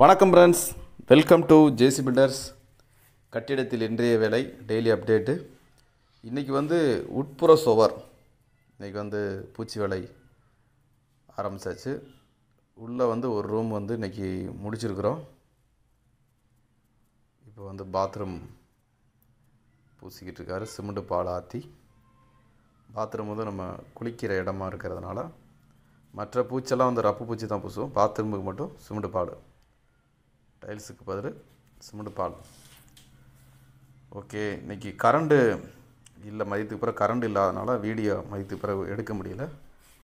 வணக்கம் friends welcome to JC builders கட்டிடத்தில் இன்றைய வேலை டெய்லி அப்டேட்டு இன்றைக்கி வந்து உட்புற சுவர் இன்றைக்கி வந்து பூச்சி வேலை ஆரம்பித்தாச்சு உள்ளே வந்து ஒரு ரூம் வந்து இன்றைக்கி முடிச்சிருக்கிறோம் இப்போ வந்து பாத்ரூம் பூசிக்கிட்டு இருக்காரு சிமெண்ட் பால் ஆற்றி பாத்ரூம் வந்து நம்ம குளிக்கிற இடமா இருக்கிறதுனால மற்ற பூச்செல்லாம் வந்து ரப்பு பூச்சி தான் பூசுவோம் பாத்ரூமுக்கு மட்டும் சிமெண்ட் பால் டைல்ஸுக்கு பதில் சிமெண்ட் பால் ஓகே இன்றைக்கி கரண்ட்டு இல்லை மதித்துக்கு பிறகு கரண்ட் இல்லாதனால வீடியோ மதித்துக்கு பிறகு எடுக்க முடியல